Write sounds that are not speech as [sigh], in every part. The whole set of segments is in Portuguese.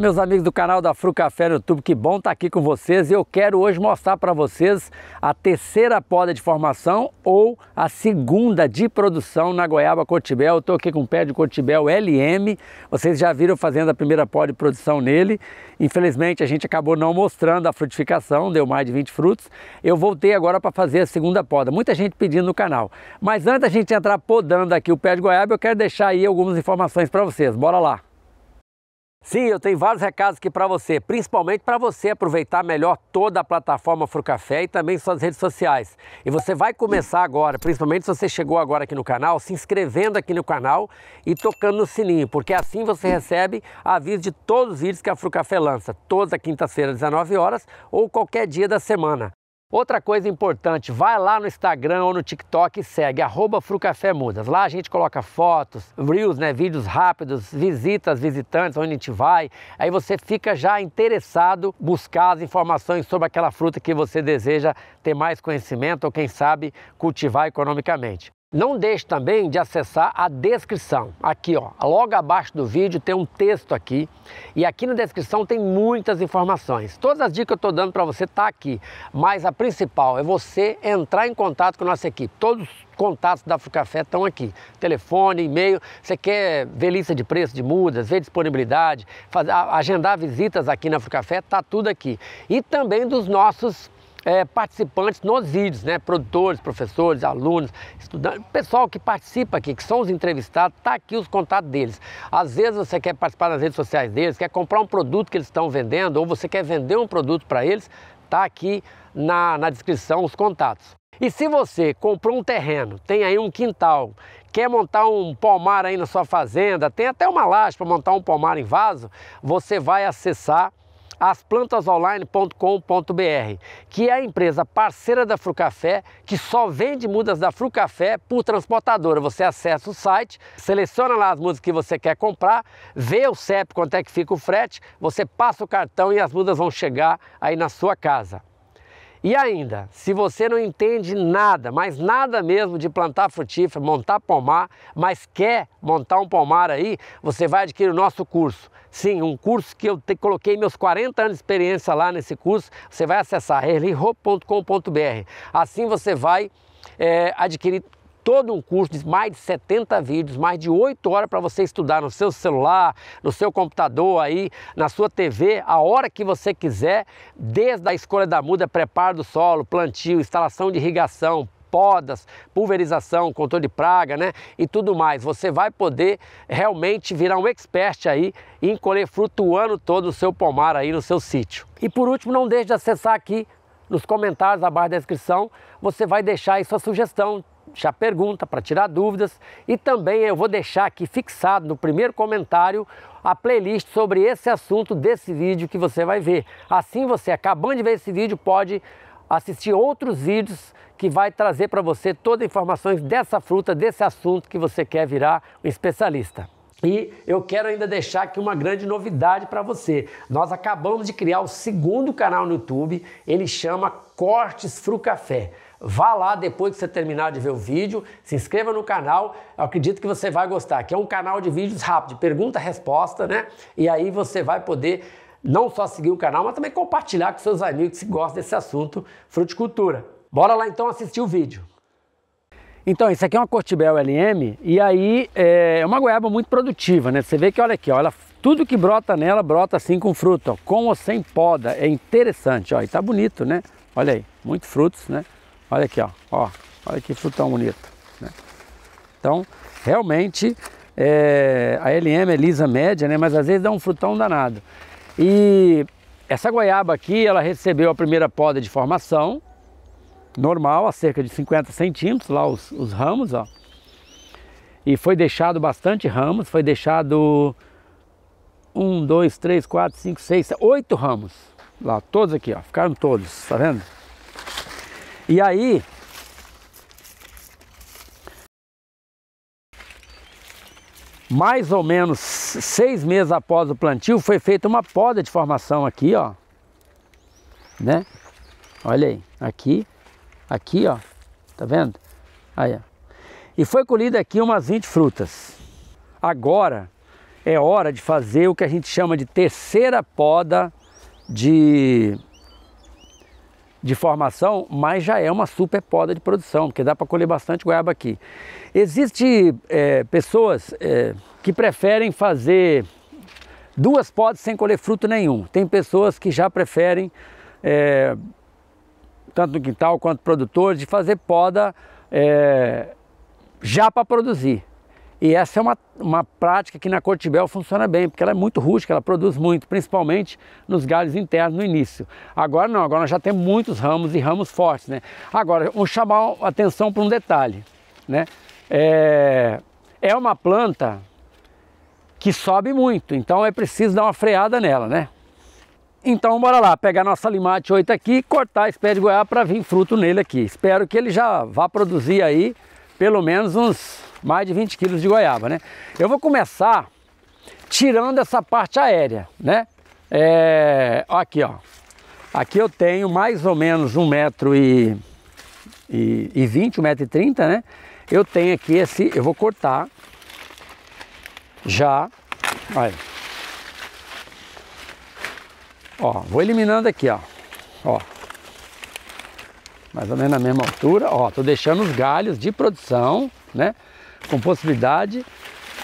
meus amigos do canal da Fru Café no YouTube, que bom estar tá aqui com vocês. Eu quero hoje mostrar para vocês a terceira poda de formação ou a segunda de produção na goiaba cotibel. estou aqui com o pé de cotibel LM, vocês já viram fazendo a primeira poda de produção nele. Infelizmente a gente acabou não mostrando a frutificação, deu mais de 20 frutos. Eu voltei agora para fazer a segunda poda, muita gente pedindo no canal. Mas antes da gente entrar podando aqui o pé de goiaba, eu quero deixar aí algumas informações para vocês, bora lá! Sim, eu tenho vários recados aqui para você, principalmente para você aproveitar melhor toda a plataforma Frucafé e também suas redes sociais. E você vai começar agora, principalmente se você chegou agora aqui no canal, se inscrevendo aqui no canal e tocando no sininho, porque assim você recebe aviso de todos os vídeos que a Frucafé lança, toda quinta-feira, 19 horas ou qualquer dia da semana. Outra coisa importante, vai lá no Instagram ou no TikTok e segue, arroba Lá a gente coloca fotos, reels, né, vídeos rápidos, visitas, visitantes, onde a gente vai. Aí você fica já interessado, buscar as informações sobre aquela fruta que você deseja ter mais conhecimento ou quem sabe cultivar economicamente. Não deixe também de acessar a descrição. Aqui, ó, logo abaixo do vídeo tem um texto aqui e aqui na descrição tem muitas informações. Todas as dicas que eu estou dando para você tá aqui, mas a principal é você entrar em contato com a nossa equipe. Todos os contatos da Café estão aqui. Telefone, e-mail, você quer ver lista de preço de mudas, ver disponibilidade, fazer, agendar visitas aqui na Café, tá tudo aqui. E também dos nossos é, participantes nos vídeos, né? Produtores, professores, alunos, estudantes, pessoal que participa aqui, que são os entrevistados, tá aqui os contatos deles. Às vezes você quer participar das redes sociais deles, quer comprar um produto que eles estão vendendo ou você quer vender um produto para eles, tá aqui na, na descrição os contatos. E se você comprou um terreno, tem aí um quintal, quer montar um pomar aí na sua fazenda, tem até uma laje para montar um pomar em vaso, você vai acessar asplantasonline.com.br, que é a empresa parceira da Frucafé, que só vende mudas da Frucafé por transportadora. Você acessa o site, seleciona lá as mudas que você quer comprar, vê o CEP quanto é que fica o frete, você passa o cartão e as mudas vão chegar aí na sua casa. E ainda, se você não entende nada, mas nada mesmo de plantar frutífera, montar pomar, mas quer montar um pomar aí, você vai adquirir o nosso curso. Sim, um curso que eu te, coloquei meus 40 anos de experiência lá nesse curso. Você vai acessar erlirro.com.br. Assim você vai é, adquirir todo um curso de mais de 70 vídeos, mais de 8 horas para você estudar no seu celular, no seu computador aí, na sua TV, a hora que você quiser, desde a escolha da muda, preparo do solo, plantio, instalação de irrigação, podas, pulverização, controle de praga, né? E tudo mais. Você vai poder realmente virar um expert aí e colher fruto o ano todo o seu pomar aí, no seu sítio. E por último, não deixe de acessar aqui nos comentários abaixo da descrição, você vai deixar aí sua sugestão já pergunta para tirar dúvidas e também eu vou deixar aqui fixado no primeiro comentário a playlist sobre esse assunto desse vídeo que você vai ver. Assim você acabando de ver esse vídeo pode assistir outros vídeos que vai trazer para você todas as informações dessa fruta, desse assunto que você quer virar um especialista. E eu quero ainda deixar aqui uma grande novidade para você. Nós acabamos de criar o segundo canal no YouTube, ele chama Cortes Fru Café. Vá lá depois que você terminar de ver o vídeo, se inscreva no canal, eu acredito que você vai gostar, que é um canal de vídeos rápido, pergunta-resposta, né? E aí você vai poder não só seguir o canal, mas também compartilhar com seus amigos que gostam desse assunto fruticultura. Bora lá então assistir o vídeo. Então, isso aqui é uma Cortibel LM e aí é, é uma goiaba muito produtiva, né? Você vê que, olha aqui, ó, ela, tudo que brota nela, brota assim com fruto, ó, com ou sem poda. É interessante, ó, e tá bonito, né? Olha aí, muitos frutos, né? Olha aqui, ó, ó olha que frutão bonito, né? Então, realmente, é, a LM é lisa média, né? Mas às vezes dá um frutão danado. E essa goiaba aqui, ela recebeu a primeira poda de formação, normal, a cerca de 50 centímetros, lá os, os ramos, ó. E foi deixado bastante ramos, foi deixado um, dois, três, quatro, cinco, seis, oito ramos. Lá, todos aqui, ó. Ficaram todos, tá vendo? E aí. Mais ou menos seis meses após o plantio, foi feita uma poda de formação aqui, ó. Né? Olha aí, aqui Aqui, ó, tá vendo? Aí, ó. E foi colhida aqui umas 20 frutas. Agora é hora de fazer o que a gente chama de terceira poda de, de formação, mas já é uma super poda de produção, porque dá para colher bastante goiaba aqui. Existem é, pessoas é, que preferem fazer duas podas sem colher fruto nenhum. Tem pessoas que já preferem é, tanto no quintal quanto produtores, de fazer poda é, já para produzir. E essa é uma, uma prática que na Cortibel funciona bem, porque ela é muito rústica, ela produz muito, principalmente nos galhos internos no início. Agora não, agora nós já temos muitos ramos e ramos fortes, né? Agora, vou chamar a atenção para um detalhe, né? É, é uma planta que sobe muito, então é preciso dar uma freada nela, né? Então bora lá, pegar nossa limate 8 aqui e cortar esse pé de goiaba para vir fruto nele aqui. Espero que ele já vá produzir aí pelo menos uns mais de 20 quilos de goiaba, né? Eu vou começar tirando essa parte aérea, né? É, aqui, ó. Aqui eu tenho mais ou menos 120 metro e, m metro e né? Eu tenho aqui esse, eu vou cortar já, olha, Ó, vou eliminando aqui, ó. Ó. Mais ou menos na mesma altura. Ó, tô deixando os galhos de produção, né? Com possibilidade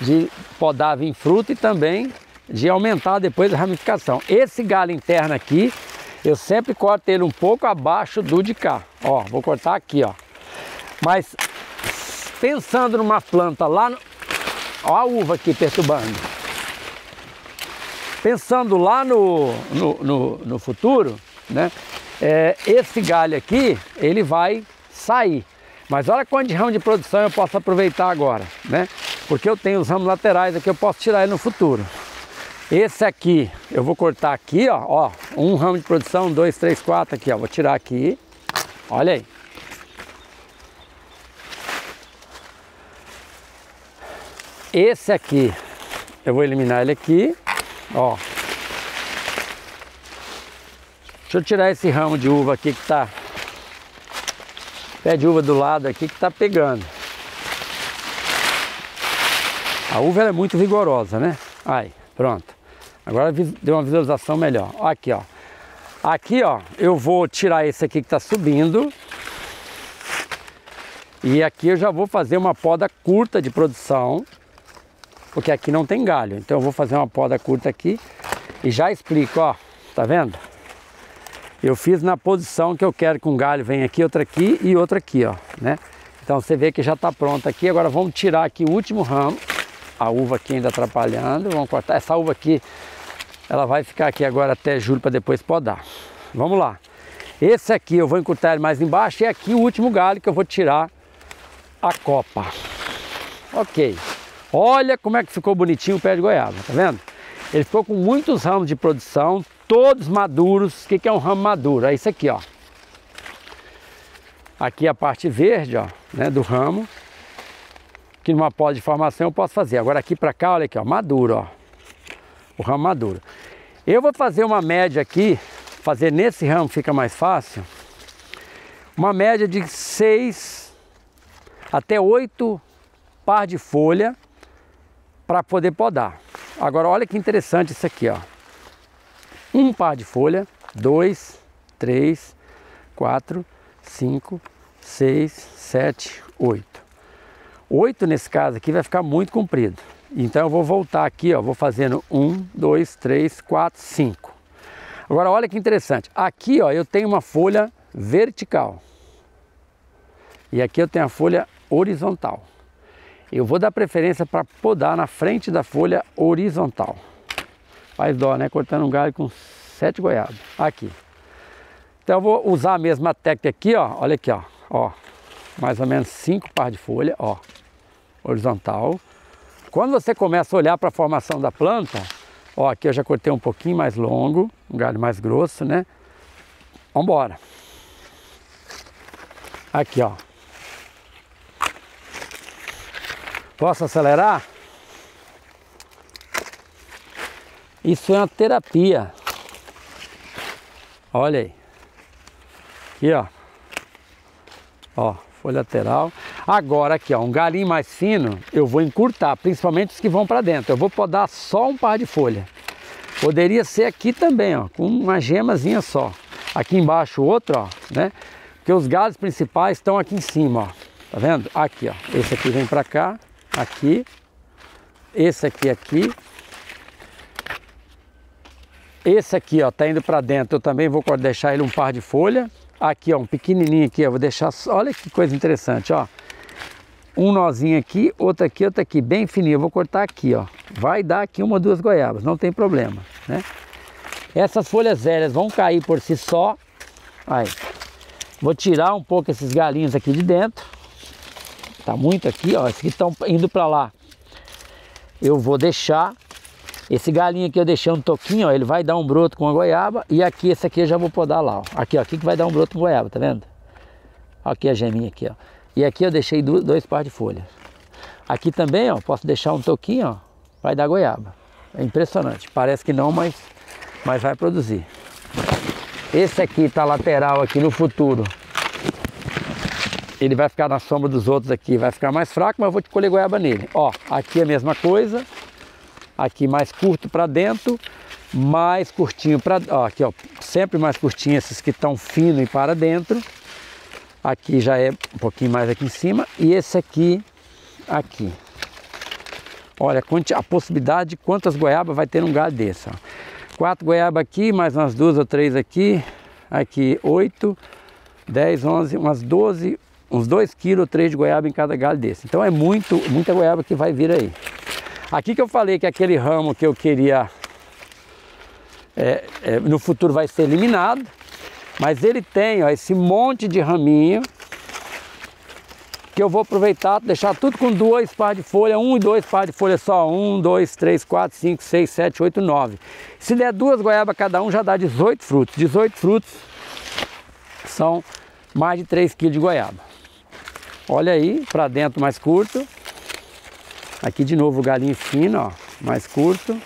de podar vir fruto e também de aumentar depois a ramificação. Esse galho interno aqui, eu sempre corto ele um pouco abaixo do de cá. Ó, vou cortar aqui, ó. Mas pensando numa planta lá, no... ó a uva aqui perturbando pensando lá no, no, no, no futuro, né? É, esse galho aqui, ele vai sair. Mas olha quanto de ramo de produção eu posso aproveitar agora, né? Porque eu tenho os ramos laterais aqui, eu posso tirar ele no futuro. Esse aqui, eu vou cortar aqui, ó, ó, um ramo de produção, dois, três, quatro aqui, ó, vou tirar aqui, olha aí. Esse aqui, eu vou eliminar ele aqui, Ó. Deixa eu tirar esse ramo de uva aqui que tá... Pé de uva do lado aqui que tá pegando. A uva é muito vigorosa, né? Aí, pronto. Agora deu uma visualização melhor. Aqui, ó. Aqui, ó, eu vou tirar esse aqui que tá subindo. E aqui eu já vou fazer uma poda curta de produção porque aqui não tem galho. Então eu vou fazer uma poda curta aqui e já explico, ó, tá vendo? Eu fiz na posição que eu quero que um galho venha aqui, outra aqui e outra aqui, ó, né? Então você vê que já está pronto aqui. Agora vamos tirar aqui o último ramo, a uva aqui ainda atrapalhando. Vamos cortar essa uva aqui, ela vai ficar aqui agora até julho para depois podar. Vamos lá. Esse aqui eu vou encurtar ele mais embaixo e aqui o último galho que eu vou tirar a copa. Ok. Olha como é que ficou bonitinho o pé de goiaba, tá vendo? Ele ficou com muitos ramos de produção, todos maduros. O que é um ramo maduro? É isso aqui, ó. Aqui é a parte verde, ó, né, do ramo. Que numa pós de formação eu posso fazer. Agora aqui para cá, olha aqui, ó, maduro, ó. O ramo maduro. Eu vou fazer uma média aqui, fazer nesse ramo fica mais fácil. Uma média de seis até oito par de folha para poder podar. Agora olha que interessante isso aqui, ó. Um par de folha, dois, três, quatro, cinco, seis, sete, oito. Oito nesse caso aqui vai ficar muito comprido. Então eu vou voltar aqui, ó, vou fazendo um, dois, três, quatro, cinco. Agora olha que interessante. Aqui, ó, eu tenho uma folha vertical. E aqui eu tenho a folha horizontal. Eu vou dar preferência para podar na frente da folha horizontal. Faz dó, né? Cortando um galho com sete goiabas. Aqui. Então eu vou usar a mesma técnica aqui, ó. Olha aqui, ó. ó. Mais ou menos cinco par de folha, ó. Horizontal. Quando você começa a olhar para a formação da planta, ó, aqui eu já cortei um pouquinho mais longo, um galho mais grosso, né? Vambora. Aqui, ó. Posso acelerar? Isso é uma terapia. Olha aí. Aqui, ó. Ó, folha lateral. Agora aqui, ó, um galinho mais fino, eu vou encurtar, principalmente os que vão para dentro. Eu vou podar só um par de folha. Poderia ser aqui também, ó, com uma gemazinha só. Aqui embaixo outro, ó, né? Porque os galhos principais estão aqui em cima, ó. Tá vendo? Aqui, ó. Esse aqui vem para cá aqui, esse aqui aqui. Esse aqui, ó, tá indo para dentro, eu também vou deixar ele um par de folha. Aqui, ó, um pequenininho aqui, eu vou deixar, olha que coisa interessante, ó. Um nozinho aqui, outro aqui, outro aqui, bem fininho, eu vou cortar aqui, ó. Vai dar aqui uma ou duas goiabas, não tem problema, né? Essas folhas velhas vão cair por si só. Aí. Vou tirar um pouco esses galinhos aqui de dentro. Tá muito aqui, ó. Esses que estão indo para lá. Eu vou deixar. Esse galinho aqui eu deixei um toquinho, ó. Ele vai dar um broto com a goiaba. E aqui, esse aqui eu já vou podar lá, ó. Aqui, ó. Aqui que vai dar um broto com goiaba, tá vendo? Aqui a geminha aqui, ó. E aqui eu deixei dois, dois par de folhas. Aqui também, ó. Posso deixar um toquinho, ó. Vai dar goiaba. É impressionante. Parece que não, mas, mas vai produzir. Esse aqui tá lateral aqui no futuro ele vai ficar na sombra dos outros aqui, vai ficar mais fraco, mas eu vou te colher goiaba nele. Ó, aqui é a mesma coisa, aqui mais curto para dentro, mais curtinho para, ó, aqui ó, sempre mais curtinho esses que estão fino e para dentro. Aqui já é um pouquinho mais aqui em cima e esse aqui aqui. Olha a possibilidade de quantas goiabas vai ter um galho desse. Ó. Quatro goiabas aqui, mais umas duas ou três aqui. Aqui oito, dez, onze, umas doze, uns 2 kg ou 3 de goiaba em cada galho desse. Então é muito, muita goiaba que vai vir aí. Aqui que eu falei que aquele ramo que eu queria é, é, no futuro vai ser eliminado, mas ele tem ó, esse monte de raminho que eu vou aproveitar, deixar tudo com dois par de folha, um e dois par de folha só, um, dois, três, quatro, cinco, seis, sete, oito, nove. Se der duas goiabas cada um, já dá 18 frutos. 18 frutos são mais de 3 quilos de goiaba. Olha aí, para dentro mais curto. Aqui de novo o galinho fino, ó, mais curto.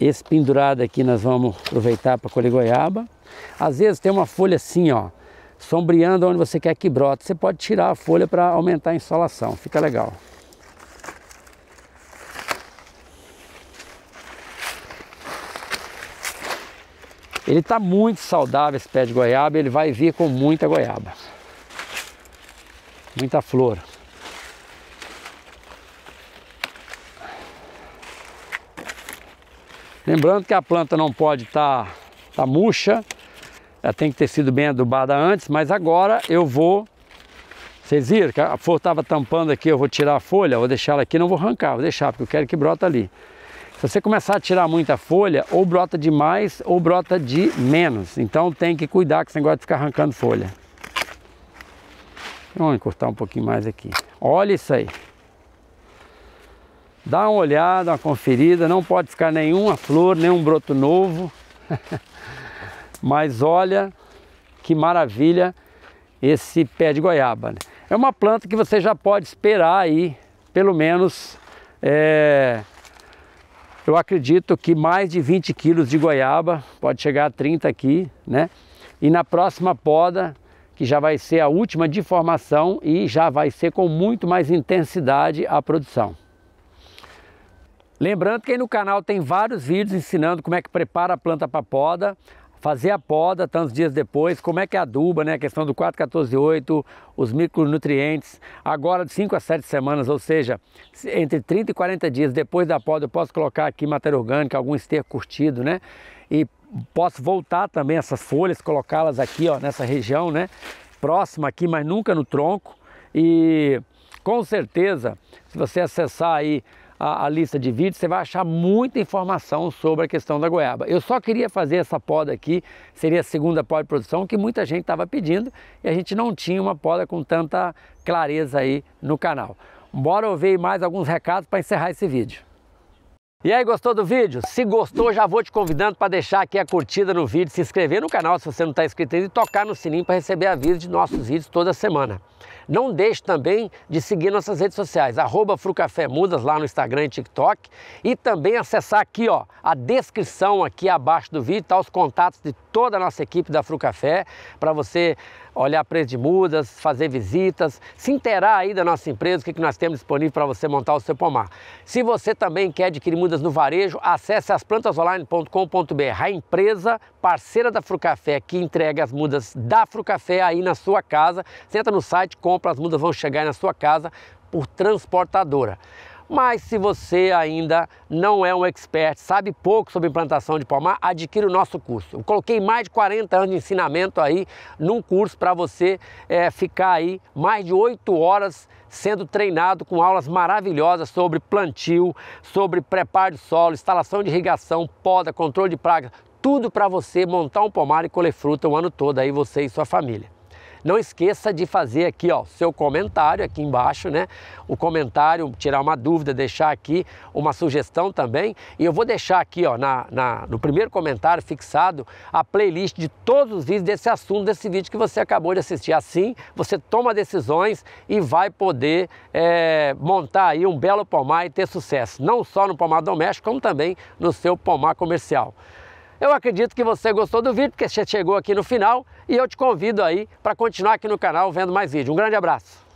Esse pendurado aqui nós vamos aproveitar para colher goiaba. Às vezes tem uma folha assim, ó, sombreando onde você quer que brote. Você pode tirar a folha para aumentar a insolação, fica legal. Ele está muito saudável esse pé de goiaba, ele vai vir com muita goiaba. Muita flor. Lembrando que a planta não pode estar tá, tá murcha, ela tem que ter sido bem adubada antes, mas agora eu vou... Vocês viram que a flor estava tampando aqui, eu vou tirar a folha, vou deixar ela aqui, não vou arrancar, vou deixar, porque eu quero que brota ali. Se você começar a tirar muita folha, ou brota demais ou brota de menos. Então tem que cuidar que você gosta de ficar arrancando folha. Vamos encurtar um pouquinho mais aqui. Olha isso aí. Dá uma olhada, uma conferida. Não pode ficar nenhuma flor, nenhum broto novo. [laughs] Mas olha que maravilha esse pé de goiaba. Né? É uma planta que você já pode esperar aí, pelo menos... É eu acredito que mais de 20 quilos de goiaba, pode chegar a 30 aqui, né? E na próxima poda, que já vai ser a última de formação e já vai ser com muito mais intensidade a produção. Lembrando que aí no canal tem vários vídeos ensinando como é que prepara a planta para poda, fazer a poda tantos dias depois, como é que é aduba, né? A questão do 4148, os micronutrientes. Agora, de 5 a 7 semanas, ou seja, entre 30 e 40 dias depois da poda, eu posso colocar aqui matéria orgânica, algum esterco curtido, né? E posso voltar também essas folhas, colocá-las aqui, ó, nessa região, né? Próxima aqui, mas nunca no tronco. E com certeza, se você acessar aí a, a, lista de vídeos, você vai achar muita informação sobre a questão da goiaba. Eu só queria fazer essa poda aqui, seria a segunda poda de produção, que muita gente estava pedindo e a gente não tinha uma poda com tanta clareza aí no canal. Bora ouvir mais alguns recados para encerrar esse vídeo. E aí, gostou do vídeo? Se gostou, já vou te convidando para deixar aqui a curtida no vídeo, se inscrever no canal se você não está inscrito ainda e tocar no sininho para receber aviso de nossos vídeos toda semana. Não deixe também de seguir nossas redes sociais, arroba Mudas lá no Instagram e TikTok e também acessar aqui ó, a descrição aqui abaixo do vídeo, tá os contatos de toda a nossa equipe da Frucafé para você olhar preço de mudas, fazer visitas, se inteirar aí da nossa empresa, o que, que nós temos disponível para você montar o seu pomar. Se você também quer adquirir mudas no varejo, acesse asplantasonline.com.br, a empresa parceira da Frucafé que entrega as mudas da Frucafé aí na sua casa. Você entra no site, compra, as mudas vão chegar aí na sua casa por transportadora. Mas se você ainda não é um expert, sabe pouco sobre implantação de palmar, adquira o nosso curso. Eu coloquei mais de 40 anos de ensinamento aí num curso para você é, ficar aí mais de 8 horas sendo treinado com aulas maravilhosas sobre plantio, sobre preparo de solo, instalação de irrigação, poda, controle de pragas, tudo para você montar um pomar e colher fruta o ano todo aí você e sua família. Não esqueça de fazer aqui, ó, seu comentário aqui embaixo, né? O comentário, tirar uma dúvida, deixar aqui uma sugestão também. E eu vou deixar aqui, ó, na, na no primeiro comentário fixado a playlist de todos os vídeos desse assunto, desse vídeo que você acabou de assistir. Assim, você toma decisões e vai poder é, montar aí um belo pomar e ter sucesso, não só no pomar doméstico, como também no seu pomar comercial. Eu acredito que você gostou do vídeo, porque você chegou aqui no final e eu te convido aí para continuar aqui no canal vendo mais vídeos. Um grande abraço!